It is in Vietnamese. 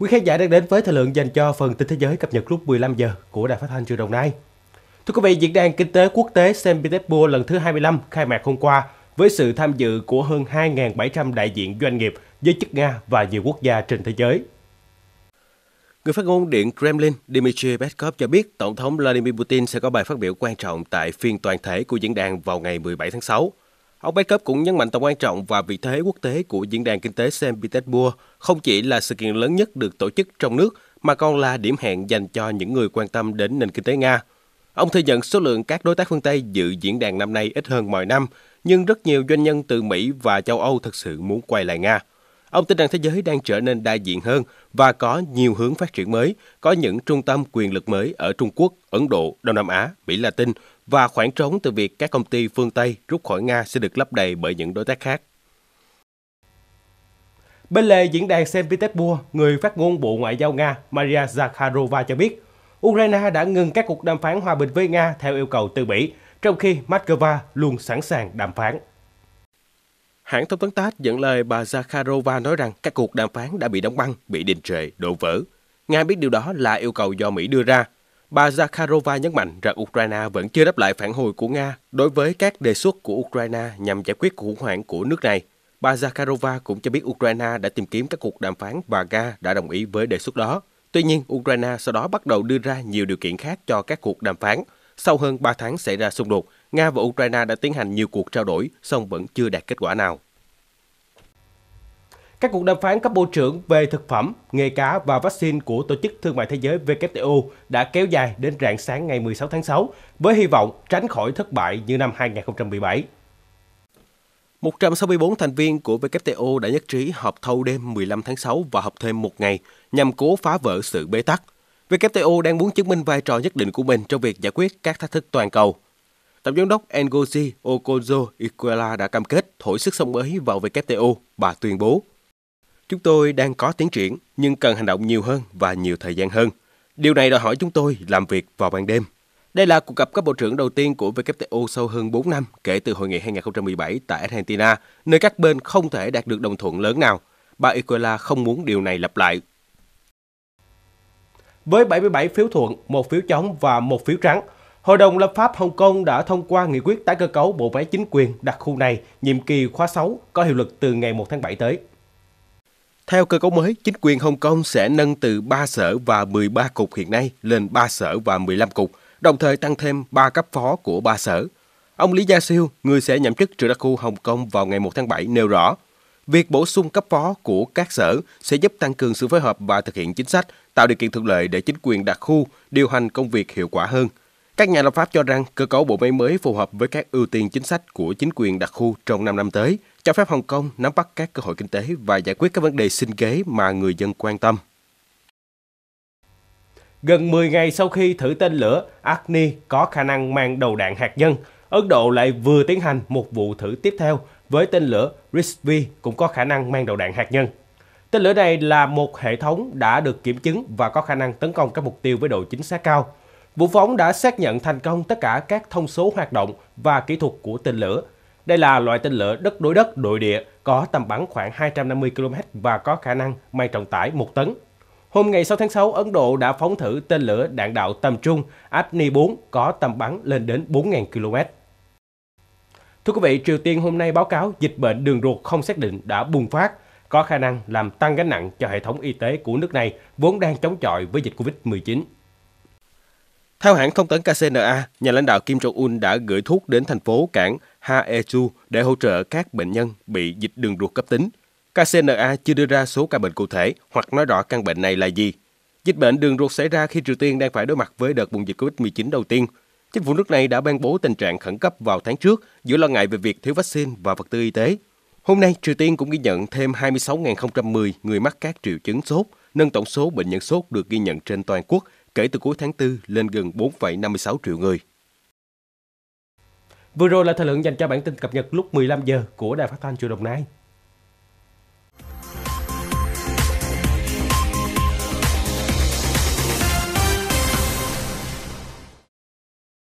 Quý khán giả đang đến với thời lượng dành cho phần tin thế giới cập nhật lúc 15 giờ của Đài Phát thanh Truyền đồng Nai. Thưa quý vị, Diễn đàn Kinh tế Quốc tế Saint Petersburg lần thứ 25 khai mạc hôm qua với sự tham dự của hơn 2.700 đại diện doanh nghiệp, giới chức Nga và nhiều quốc gia trên thế giới. Người phát ngôn Điện Kremlin Dmitry Peskov cho biết Tổng thống Vladimir Putin sẽ có bài phát biểu quan trọng tại phiên toàn thể của diễn đàn vào ngày 17 tháng 6. Ông Baker cũng nhấn mạnh tầm quan trọng và vị thế quốc tế của Diễn đàn Kinh tế Saint Petersburg không chỉ là sự kiện lớn nhất được tổ chức trong nước mà còn là điểm hẹn dành cho những người quan tâm đến nền kinh tế Nga. Ông thừa nhận số lượng các đối tác phương Tây dự diễn đàn năm nay ít hơn mọi năm, nhưng rất nhiều doanh nhân từ Mỹ và châu Âu thực sự muốn quay lại Nga. Ông tin rằng thế giới đang trở nên đa diện hơn và có nhiều hướng phát triển mới, có những trung tâm quyền lực mới ở Trung Quốc, Ấn Độ, Đông Nam Á, Mỹ Latin và khoảng trống từ việc các công ty phương Tây rút khỏi Nga sẽ được lấp đầy bởi những đối tác khác. Bên lề diễn đàn Saint Petersburg, người phát ngôn Bộ Ngoại giao Nga Maria Zakharova cho biết, Ukraine đã ngừng các cuộc đàm phán hòa bình với Nga theo yêu cầu từ Mỹ, trong khi Moscow luôn sẵn sàng đàm phán. Hãng thông tấn TASS dẫn lời bà Zakharova nói rằng các cuộc đàm phán đã bị đóng băng, bị đình trệ, đổ vỡ. Nga biết điều đó là yêu cầu do Mỹ đưa ra, Bà Zakharova nhấn mạnh rằng Ukraine vẫn chưa đáp lại phản hồi của Nga đối với các đề xuất của Ukraine nhằm giải quyết khủng hoảng của nước này. Bà Zakharova cũng cho biết Ukraine đã tìm kiếm các cuộc đàm phán và Nga đã đồng ý với đề xuất đó. Tuy nhiên, Ukraine sau đó bắt đầu đưa ra nhiều điều kiện khác cho các cuộc đàm phán. Sau hơn 3 tháng xảy ra xung đột, Nga và Ukraine đã tiến hành nhiều cuộc trao đổi, song vẫn chưa đạt kết quả nào. Các cuộc đàm phán cấp bộ trưởng về thực phẩm, nghề cá và vaccine của Tổ chức Thương mại Thế giới WTO đã kéo dài đến rạng sáng ngày 16 tháng 6 với hy vọng tránh khỏi thất bại như năm 2017. 164 thành viên của WTO đã nhất trí họp thâu đêm 15 tháng 6 và họp thêm một ngày nhằm cố phá vỡ sự bế tắc. WTO đang muốn chứng minh vai trò nhất định của mình trong việc giải quyết các thách thức toàn cầu. Tổng giám đốc Ngozi Okonjo-Iweala đã cam kết thổi sức sống mới vào WTO, bà tuyên bố. Chúng tôi đang có tiến triển nhưng cần hành động nhiều hơn và nhiều thời gian hơn. Điều này đòi hỏi chúng tôi làm việc vào ban đêm. Đây là cuộc gặp các bộ trưởng đầu tiên của WTO sau hơn 4 năm kể từ hội nghị 2017 tại Argentina, nơi các bên không thể đạt được đồng thuận lớn nào. Bà Ecuela không muốn điều này lặp lại. Với 77 phiếu thuận, một phiếu chống và một phiếu trắng, Hội đồng lập pháp Hồng Kông đã thông qua nghị quyết tái cơ cấu bộ máy chính quyền đặc khu này nhiệm kỳ khóa 6 có hiệu lực từ ngày 1 tháng 7 tới. Theo cơ cấu mới, chính quyền Hồng Kông sẽ nâng từ 3 sở và 13 cục hiện nay lên 3 sở và 15 cục, đồng thời tăng thêm 3 cấp phó của 3 sở. Ông Lý Gia Siêu, người sẽ nhậm chức trưởng đặc khu Hồng Kông vào ngày 1 tháng 7, nêu rõ, việc bổ sung cấp phó của các sở sẽ giúp tăng cường sự phối hợp và thực hiện chính sách, tạo điều kiện thuận lợi để chính quyền đặc khu điều hành công việc hiệu quả hơn. Các nhà lập pháp cho rằng cơ cấu bộ máy mới phù hợp với các ưu tiên chính sách của chính quyền đặc khu trong 5 năm tới – cho phép Hồng Kông nắm bắt các cơ hội kinh tế và giải quyết các vấn đề sinh kế mà người dân quan tâm. Gần 10 ngày sau khi thử tên lửa Agni có khả năng mang đầu đạn hạt nhân, Ấn Độ lại vừa tiến hành một vụ thử tiếp theo với tên lửa Rishvi cũng có khả năng mang đầu đạn hạt nhân. Tên lửa này là một hệ thống đã được kiểm chứng và có khả năng tấn công các mục tiêu với độ chính xác cao. Vụ phóng đã xác nhận thành công tất cả các thông số hoạt động và kỹ thuật của tên lửa, đây là loại tên lửa đất đối đất nội địa có tầm bắn khoảng 250 km và có khả năng mang trọng tải 1 tấn. Hôm ngày 6 tháng 6, Ấn Độ đã phóng thử tên lửa đạn đạo tầm trung Agni-4 có tầm bắn lên đến 4.000 km. Thưa quý vị, Triều Tiên hôm nay báo cáo dịch bệnh đường ruột không xác định đã bùng phát, có khả năng làm tăng gánh nặng cho hệ thống y tế của nước này vốn đang chống chọi với dịch Covid-19. Theo hãng thông tấn KCNA, nhà lãnh đạo Kim Jong-un đã gửi thuốc đến thành phố cảng Ha e e để hỗ trợ các bệnh nhân bị dịch đường ruột cấp tính. KCNA chưa đưa ra số ca bệnh cụ thể hoặc nói rõ căn bệnh này là gì. Dịch bệnh đường ruột xảy ra khi Triều Tiên đang phải đối mặt với đợt bùng dịch COVID-19 đầu tiên. Chính phủ nước này đã ban bố tình trạng khẩn cấp vào tháng trước giữa lo ngại về việc thiếu vaccine và vật tư y tế. Hôm nay, Triều Tiên cũng ghi nhận thêm 26.010 người mắc các triệu chứng sốt, nâng tổng số bệnh nhân sốt được ghi nhận trên toàn quốc kể từ cuối tháng 4 lên gần 4,56 triệu người. Vừa rồi là thời lượng dành cho bản tin cập nhật lúc 15 giờ của Đài Phát thanh chùa Đồng Nai.